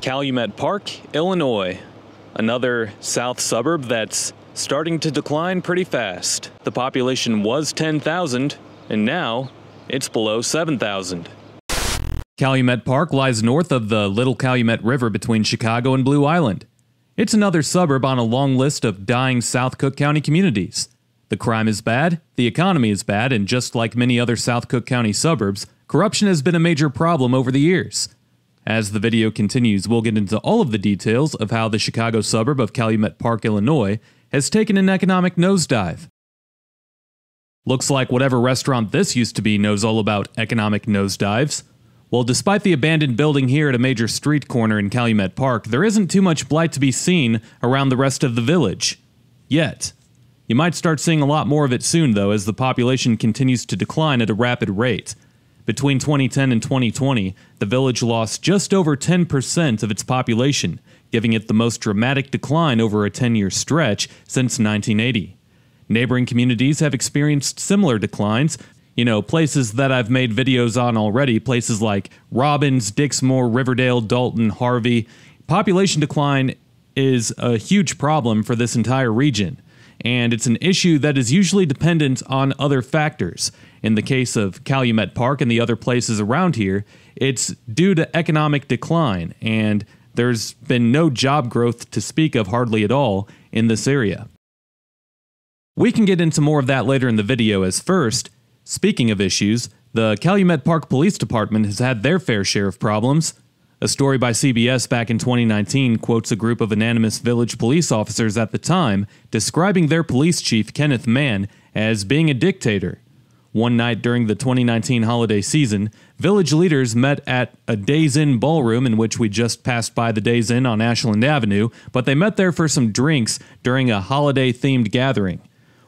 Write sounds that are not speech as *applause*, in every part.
Calumet Park, Illinois, another south suburb that's starting to decline pretty fast. The population was 10,000, and now it's below 7,000. Calumet Park lies north of the Little Calumet River between Chicago and Blue Island. It's another suburb on a long list of dying South Cook County communities. The crime is bad, the economy is bad, and just like many other South Cook County suburbs, corruption has been a major problem over the years. As the video continues, we'll get into all of the details of how the Chicago suburb of Calumet Park, Illinois, has taken an economic nosedive. Looks like whatever restaurant this used to be knows all about economic nosedives. Well, despite the abandoned building here at a major street corner in Calumet Park, there isn't too much blight to be seen around the rest of the village. Yet. You might start seeing a lot more of it soon, though, as the population continues to decline at a rapid rate. Between 2010 and 2020, the village lost just over 10% of its population, giving it the most dramatic decline over a 10 year stretch since 1980. Neighboring communities have experienced similar declines. You know, places that I've made videos on already, places like Robbins, Dixmoor, Riverdale, Dalton, Harvey. Population decline is a huge problem for this entire region and it's an issue that is usually dependent on other factors. In the case of Calumet Park and the other places around here, it's due to economic decline, and there's been no job growth to speak of hardly at all in this area. We can get into more of that later in the video, as first, speaking of issues, the Calumet Park Police Department has had their fair share of problems, a story by CBS back in 2019 quotes a group of anonymous village police officers at the time describing their police chief, Kenneth Mann, as being a dictator. One night during the 2019 holiday season, village leaders met at a Days Inn ballroom in which we just passed by the Days Inn on Ashland Avenue, but they met there for some drinks during a holiday themed gathering.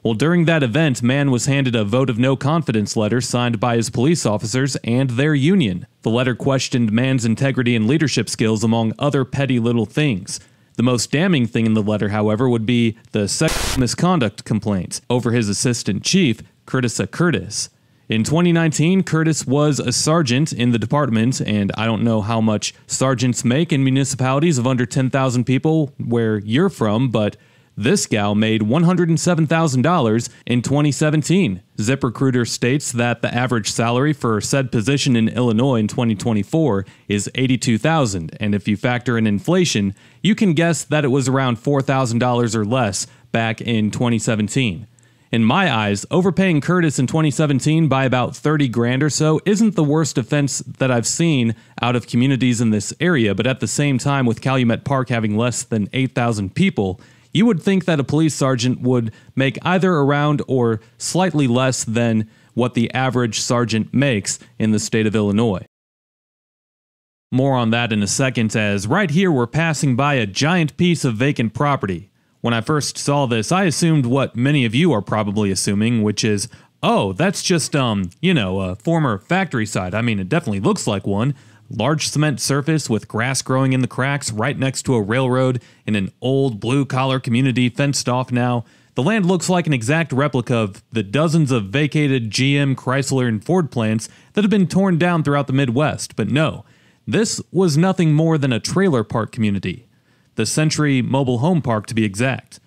Well, during that event, Mann was handed a vote of no confidence letter signed by his police officers and their union. The letter questioned Mann's integrity and leadership skills, among other petty little things. The most damning thing in the letter, however, would be the sexual misconduct complaints over his assistant chief, Curtisa Curtis. In 2019, Curtis was a sergeant in the department, and I don't know how much sergeants make in municipalities of under 10,000 people where you're from, but this gal made $107,000 in 2017. ZipRecruiter states that the average salary for said position in Illinois in 2024 is $82,000, and if you factor in inflation, you can guess that it was around $4,000 or less back in 2017. In my eyes, overpaying Curtis in 2017 by about 30 grand or so isn't the worst offense that I've seen out of communities in this area, but at the same time, with Calumet Park having less than 8,000 people, you would think that a police sergeant would make either around or slightly less than what the average sergeant makes in the state of Illinois. More on that in a second, as right here we're passing by a giant piece of vacant property. When I first saw this, I assumed what many of you are probably assuming, which is, oh, that's just, um, you know, a former factory site. I mean, it definitely looks like one, Large cement surface with grass growing in the cracks right next to a railroad in an old blue collar community fenced off now. The land looks like an exact replica of the dozens of vacated GM, Chrysler, and Ford plants that have been torn down throughout the Midwest, but no, this was nothing more than a trailer park community. The Century Mobile Home Park, to be exact.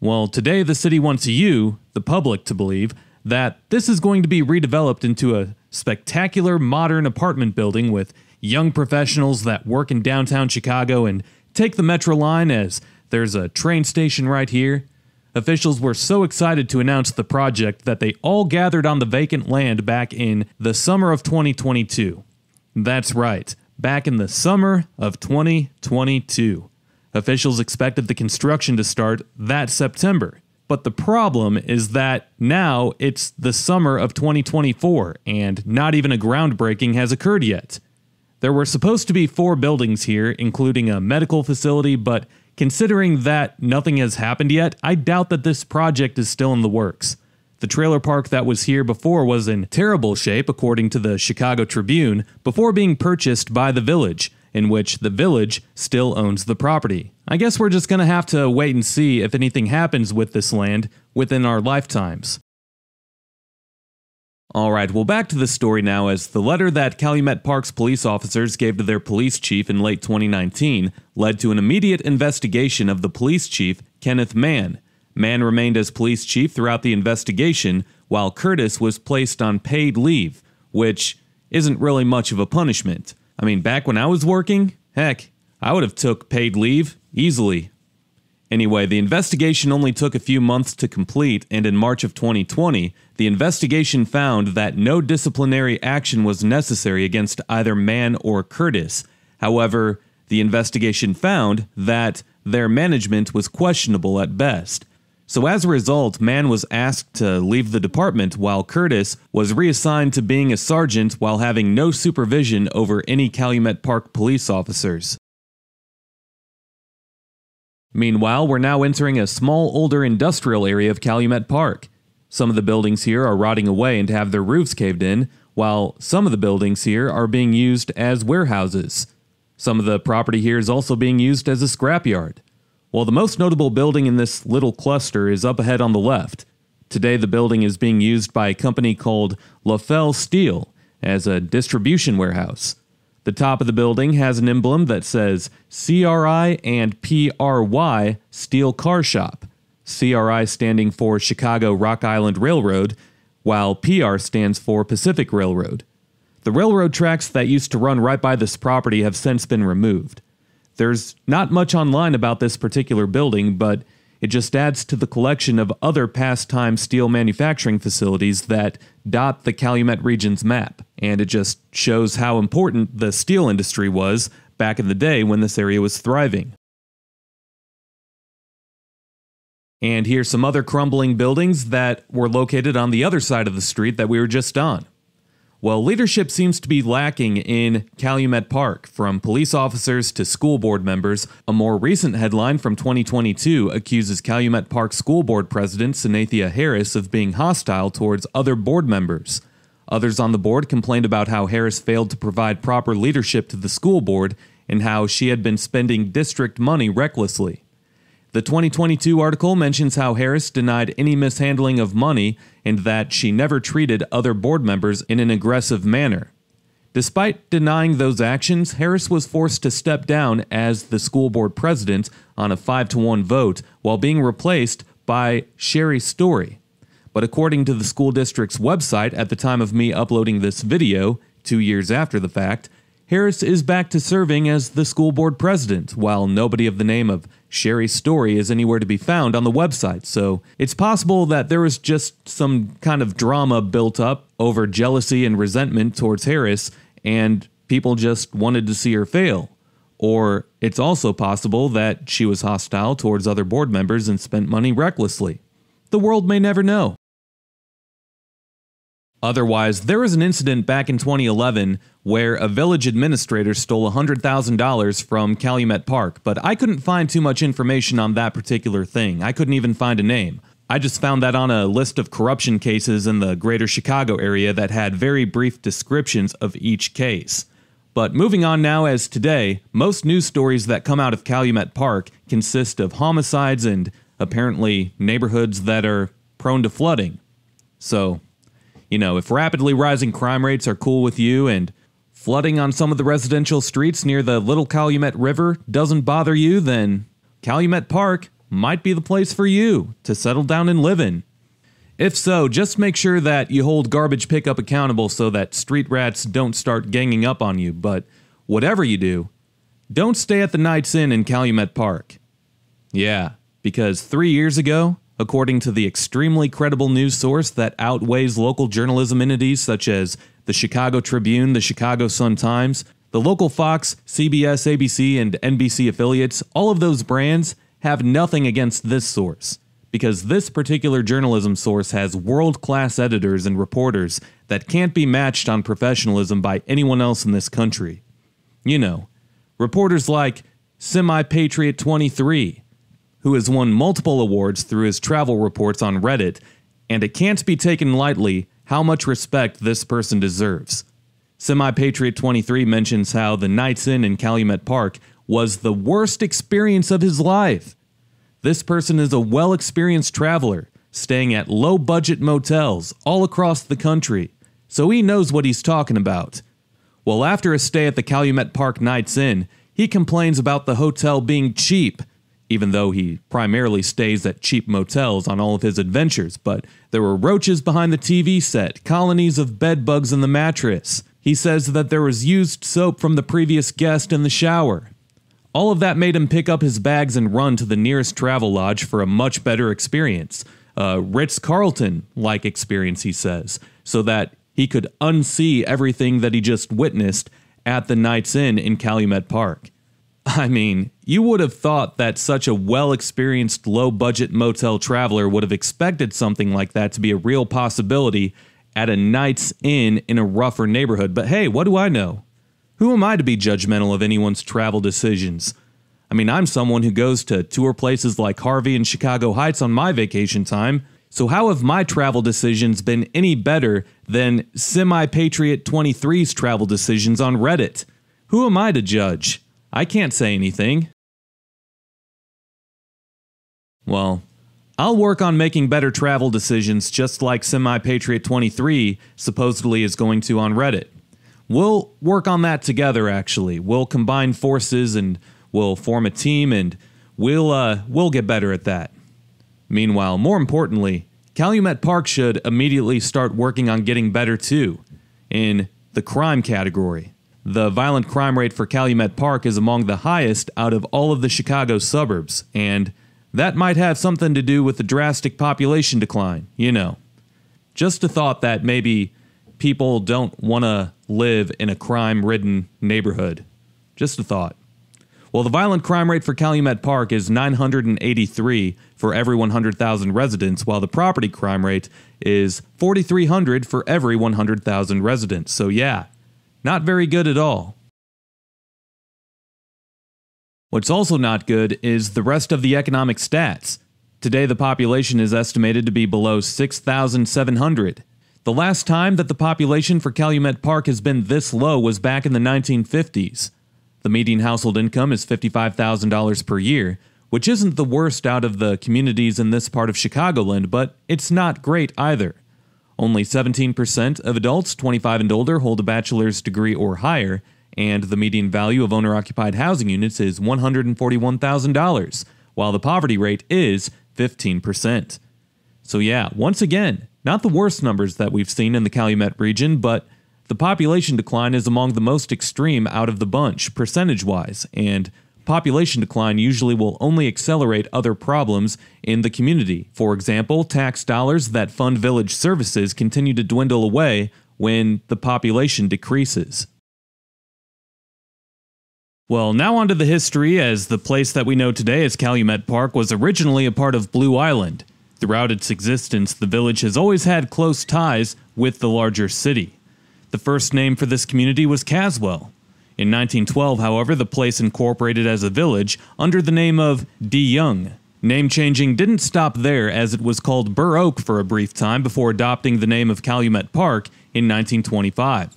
Well, today the city wants you, the public, to believe that this is going to be redeveloped into a spectacular modern apartment building with young professionals that work in downtown Chicago and take the Metro line as there's a train station right here. Officials were so excited to announce the project that they all gathered on the vacant land back in the summer of 2022. That's right, back in the summer of 2022. Officials expected the construction to start that September. But the problem is that now it's the summer of 2024 and not even a groundbreaking has occurred yet. There were supposed to be four buildings here, including a medical facility, but considering that nothing has happened yet, I doubt that this project is still in the works. The trailer park that was here before was in terrible shape, according to the Chicago Tribune, before being purchased by the village, in which the village still owns the property. I guess we're just gonna have to wait and see if anything happens with this land within our lifetimes. All right, well, back to the story now. As the letter that Calumet Park's police officers gave to their police chief in late 2019 led to an immediate investigation of the police chief, Kenneth Mann. Mann remained as police chief throughout the investigation, while Curtis was placed on paid leave, which isn't really much of a punishment. I mean, back when I was working, heck, I would have took paid leave easily. Anyway, the investigation only took a few months to complete, and in March of 2020, the investigation found that no disciplinary action was necessary against either Mann or Curtis. However, the investigation found that their management was questionable at best. So, as a result, Mann was asked to leave the department while Curtis was reassigned to being a sergeant while having no supervision over any Calumet Park police officers. Meanwhile, we're now entering a small, older industrial area of Calumet Park. Some of the buildings here are rotting away and have their roofs caved in, while some of the buildings here are being used as warehouses. Some of the property here is also being used as a scrapyard. While the most notable building in this little cluster is up ahead on the left, today the building is being used by a company called LaFell Steel as a distribution warehouse. The top of the building has an emblem that says CRI and PRY Steel Car Shop, CRI standing for Chicago Rock Island Railroad, while PR stands for Pacific Railroad. The railroad tracks that used to run right by this property have since been removed. There's not much online about this particular building, but it just adds to the collection of other pastime steel manufacturing facilities that dot the Calumet region's map, and it just shows how important the steel industry was back in the day when this area was thriving. And here's some other crumbling buildings that were located on the other side of the street that we were just on. Well, leadership seems to be lacking in Calumet Park, from police officers to school board members. A more recent headline from 2022 accuses Calumet Park School Board President Sanathia Harris of being hostile towards other board members. Others on the board complained about how Harris failed to provide proper leadership to the school board and how she had been spending district money recklessly. The 2022 article mentions how Harris denied any mishandling of money and that she never treated other board members in an aggressive manner. Despite denying those actions, Harris was forced to step down as the school board president on a 5 to 1 vote while being replaced by Sherry Story. But according to the school district's website at the time of me uploading this video, two years after the fact, Harris is back to serving as the school board president, while nobody of the name of Sherry's story is anywhere to be found on the website, so it's possible that there was just some kind of drama built up over jealousy and resentment towards Harris, and people just wanted to see her fail. Or it's also possible that she was hostile towards other board members and spent money recklessly. The world may never know. Otherwise, there was an incident back in 2011 where a village administrator stole $100,000 from Calumet Park, but I couldn't find too much information on that particular thing. I couldn't even find a name. I just found that on a list of corruption cases in the greater Chicago area that had very brief descriptions of each case. But moving on now, as today, most news stories that come out of Calumet Park consist of homicides and apparently neighborhoods that are prone to flooding. So you know, if rapidly rising crime rates are cool with you and flooding on some of the residential streets near the Little Calumet River doesn't bother you, then Calumet Park might be the place for you to settle down and live in. If so, just make sure that you hold garbage pickup accountable so that street rats don't start ganging up on you. But whatever you do, don't stay at the Night's Inn in Calumet Park. Yeah, because three years ago, according to the extremely credible news source that outweighs local journalism entities such as the Chicago Tribune, the Chicago Sun-Times, the local Fox, CBS, ABC, and NBC affiliates, all of those brands have nothing against this source, because this particular journalism source has world class editors and reporters that can't be matched on professionalism by anyone else in this country. You know, reporters like Semi Patriot 23, who has won multiple awards through his travel reports on Reddit, and it can't be taken lightly how much respect this person deserves. Semi Patriot 23 mentions how the Nights Inn in Calumet Park was the worst experience of his life. This person is a well experienced traveler, staying at low budget motels all across the country, so he knows what he's talking about. Well, after a stay at the Calumet Park Nights Inn, he complains about the hotel being cheap even though he primarily stays at cheap motels on all of his adventures. But there were roaches behind the TV set, colonies of bedbugs in the mattress. He says that there was used soap from the previous guest in the shower. All of that made him pick up his bags and run to the nearest travel lodge for a much better experience, a Ritz Carlton like experience, he says, so that he could unsee everything that he just witnessed at the night's inn in Calumet Park. I mean, you would have thought that such a well experienced, low budget motel traveler would have expected something like that to be a real possibility at a night's inn in a rougher neighborhood. But hey, what do I know? Who am I to be judgmental of anyone's travel decisions? I mean, I'm someone who goes to tour places like Harvey and Chicago Heights on my vacation time. So, how have my travel decisions been any better than Semi Patriot 23's travel decisions on Reddit? Who am I to judge? I can't say anything. Well, I'll work on making better travel decisions just like Semi Patriot 23 supposedly is going to on Reddit. We'll work on that together actually. We'll combine forces and we'll form a team and we'll uh, we'll get better at that. Meanwhile, more importantly, Calumet Park should immediately start working on getting better too in the crime category. The violent crime rate for Calumet Park is among the highest out of all of the Chicago suburbs and that might have something to do with the drastic population decline, you know. Just a thought that maybe people don't want to live in a crime ridden neighborhood. Just a thought. Well, the violent crime rate for Calumet Park is 983 for every 100,000 residents, while the property crime rate is 4,300 for every 100,000 residents. So, yeah, not very good at all. What's also not good is the rest of the economic stats. Today, the population is estimated to be below 6,700. The last time that the population for Calumet Park has been this low was back in the 1950s. The median household income is $55,000 per year, which isn't the worst out of the communities in this part of Chicagoland, but it's not great either. Only 17% of adults 25 and older hold a bachelor's degree or higher, and the median value of owner occupied housing units is $141,000, while the poverty rate is 15%. So, yeah, once again, not the worst numbers that we've seen in the Calumet region, but the population decline is among the most extreme out of the bunch, percentage wise, and population decline usually will only accelerate other problems in the community. For example, tax dollars that fund village services continue to dwindle away when the population decreases. Well, now onto the history, as the place that we know today as Calumet Park was originally a part of Blue Island. Throughout its existence, the village has always had close ties with the larger city. The first name for this community was Caswell. In 1912, however, the place incorporated as a village under the name of De Young. Name changing didn't stop there, as it was called Burr Oak for a brief time before adopting the name of Calumet Park in 1925.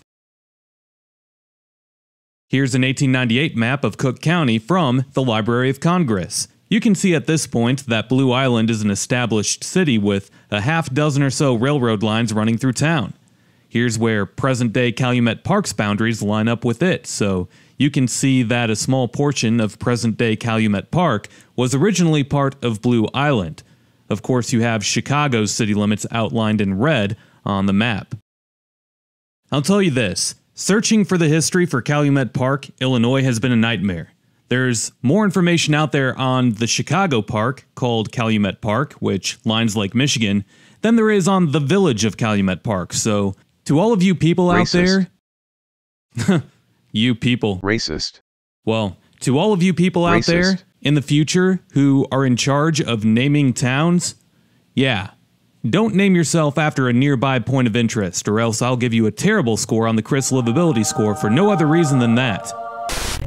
Here's an 1898 map of Cook County from the Library of Congress. You can see at this point that Blue Island is an established city with a half dozen or so railroad lines running through town. Here's where present day Calumet Park's boundaries line up with it, so you can see that a small portion of present day Calumet Park was originally part of Blue Island. Of course, you have Chicago's city limits outlined in red on the map. I'll tell you this Searching for the history for Calumet Park, Illinois has been a nightmare. There's more information out there on the Chicago Park, called Calumet Park, which lines Lake Michigan, than there is on the village of Calumet Park. So, to all of you people Racist. out there, *laughs* you people. Racist. Well, to all of you people Racist. out there in the future who are in charge of naming towns, yeah, don't name yourself after a nearby point of interest, or else I'll give you a terrible score on the Chris Livability score for no other reason than that.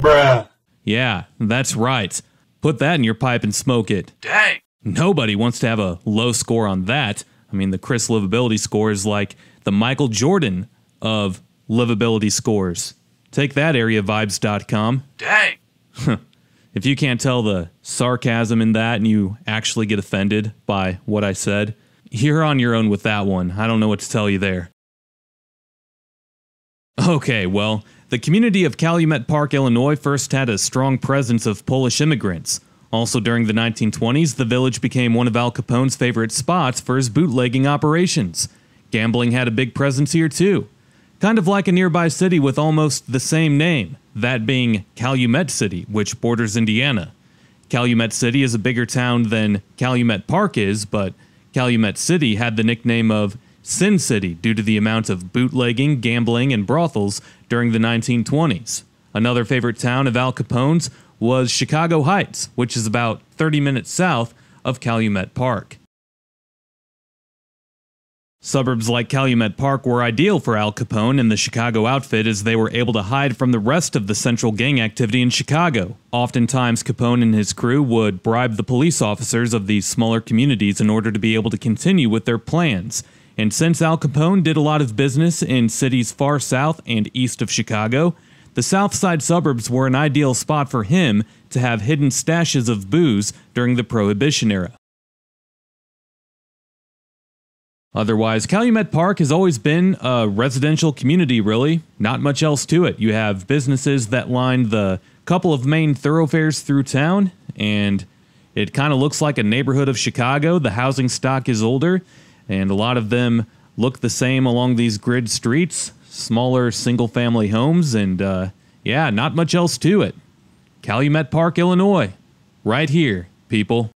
Bruh. Yeah, that's right. Put that in your pipe and smoke it. Dang. Nobody wants to have a low score on that. I mean, the Chris Livability score is like the Michael Jordan of livability scores. Take that, areavibes.com. Dang. *laughs* if you can't tell the sarcasm in that and you actually get offended by what I said, you're on your own with that one. I don't know what to tell you there. Okay, well, the community of Calumet Park, Illinois first had a strong presence of Polish immigrants. Also during the 1920s, the village became one of Al Capone's favorite spots for his bootlegging operations. Gambling had a big presence here too. Kind of like a nearby city with almost the same name, that being Calumet City, which borders Indiana. Calumet City is a bigger town than Calumet Park is, but Calumet City had the nickname of Sin City due to the amount of bootlegging, gambling, and brothels during the 1920s. Another favorite town of Al Capone's was Chicago Heights, which is about 30 minutes south of Calumet Park. Suburbs like Calumet Park were ideal for Al Capone and the Chicago outfit as they were able to hide from the rest of the central gang activity in Chicago. Oftentimes, Capone and his crew would bribe the police officers of these smaller communities in order to be able to continue with their plans. And since Al Capone did a lot of business in cities far south and east of Chicago, the south side suburbs were an ideal spot for him to have hidden stashes of booze during the Prohibition era. Otherwise, Calumet Park has always been a residential community, really. Not much else to it. You have businesses that line the couple of main thoroughfares through town, and it kind of looks like a neighborhood of Chicago. The housing stock is older, and a lot of them look the same along these grid streets smaller single family homes, and uh, yeah, not much else to it. Calumet Park, Illinois, right here, people.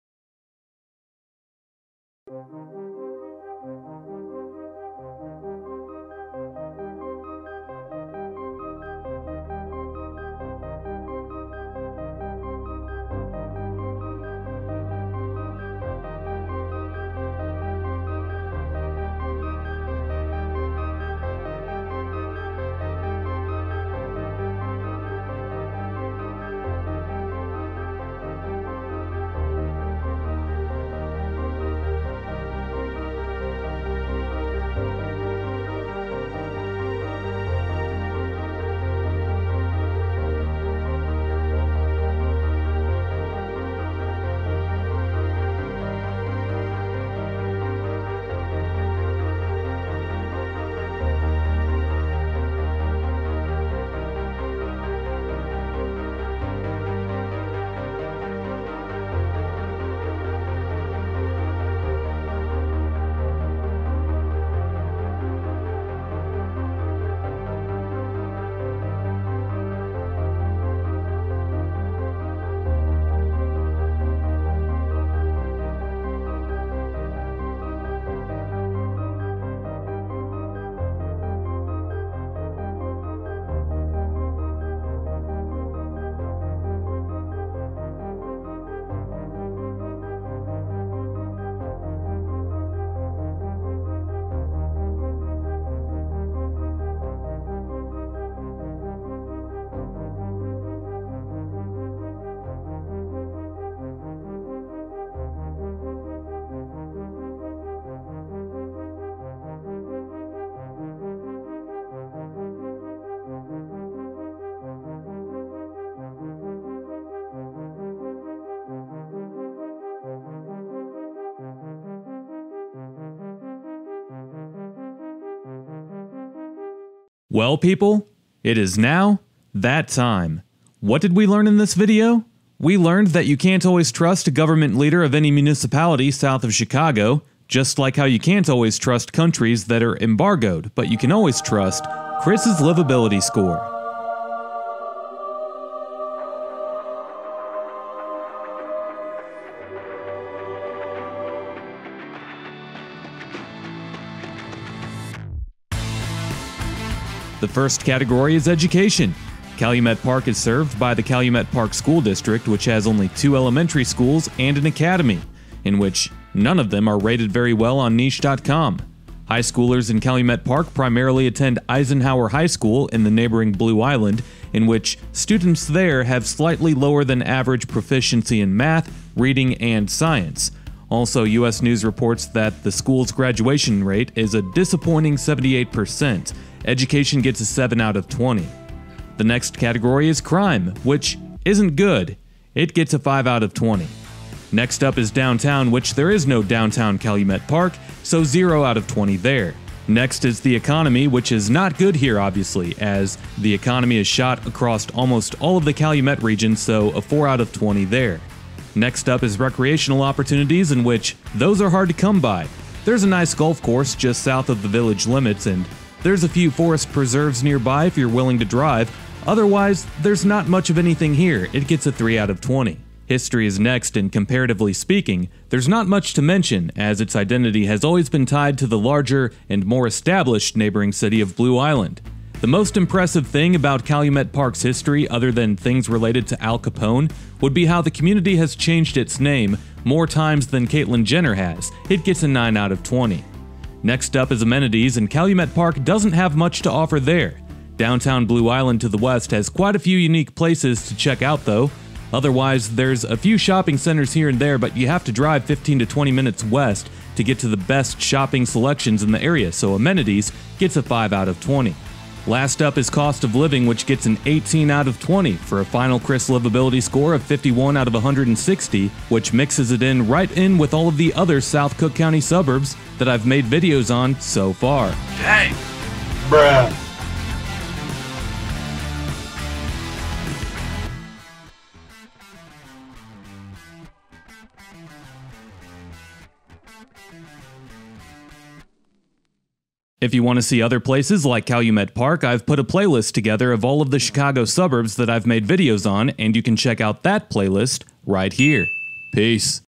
Well, people, it is now that time. What did we learn in this video? We learned that you can't always trust a government leader of any municipality south of Chicago, just like how you can't always trust countries that are embargoed, but you can always trust Chris's livability score. The first category is education. Calumet Park is served by the Calumet Park School District, which has only two elementary schools and an academy, in which none of them are rated very well on niche.com. High schoolers in Calumet Park primarily attend Eisenhower High School in the neighboring Blue Island, in which students there have slightly lower than average proficiency in math, reading, and science. Also, U.S. News reports that the school's graduation rate is a disappointing 78%, Education gets a 7 out of 20. The next category is crime, which isn't good. It gets a 5 out of 20. Next up is downtown, which there is no downtown Calumet Park, so 0 out of 20 there. Next is the economy, which is not good here, obviously, as the economy is shot across almost all of the Calumet region, so a 4 out of 20 there. Next up is recreational opportunities, in which those are hard to come by. There's a nice golf course just south of the village limits, and there's a few forest preserves nearby if you're willing to drive, otherwise, there's not much of anything here. It gets a 3 out of 20. History is next, and comparatively speaking, there's not much to mention, as its identity has always been tied to the larger and more established neighboring city of Blue Island. The most impressive thing about Calumet Park's history, other than things related to Al Capone, would be how the community has changed its name more times than Caitlyn Jenner has. It gets a 9 out of 20. Next up is amenities, and Calumet Park doesn't have much to offer there. Downtown Blue Island to the west has quite a few unique places to check out, though. Otherwise, there's a few shopping centers here and there, but you have to drive 15 to 20 minutes west to get to the best shopping selections in the area, so amenities gets a 5 out of 20. Last up is cost of living, which gets an 18 out of 20 for a final Chris livability score of 51 out of 160, which mixes it in right in with all of the other South Cook County suburbs that I've made videos on so far. Dang. Bruh. If you want to see other places like Calumet Park, I've put a playlist together of all of the Chicago suburbs that I've made videos on, and you can check out that playlist right here. Peace.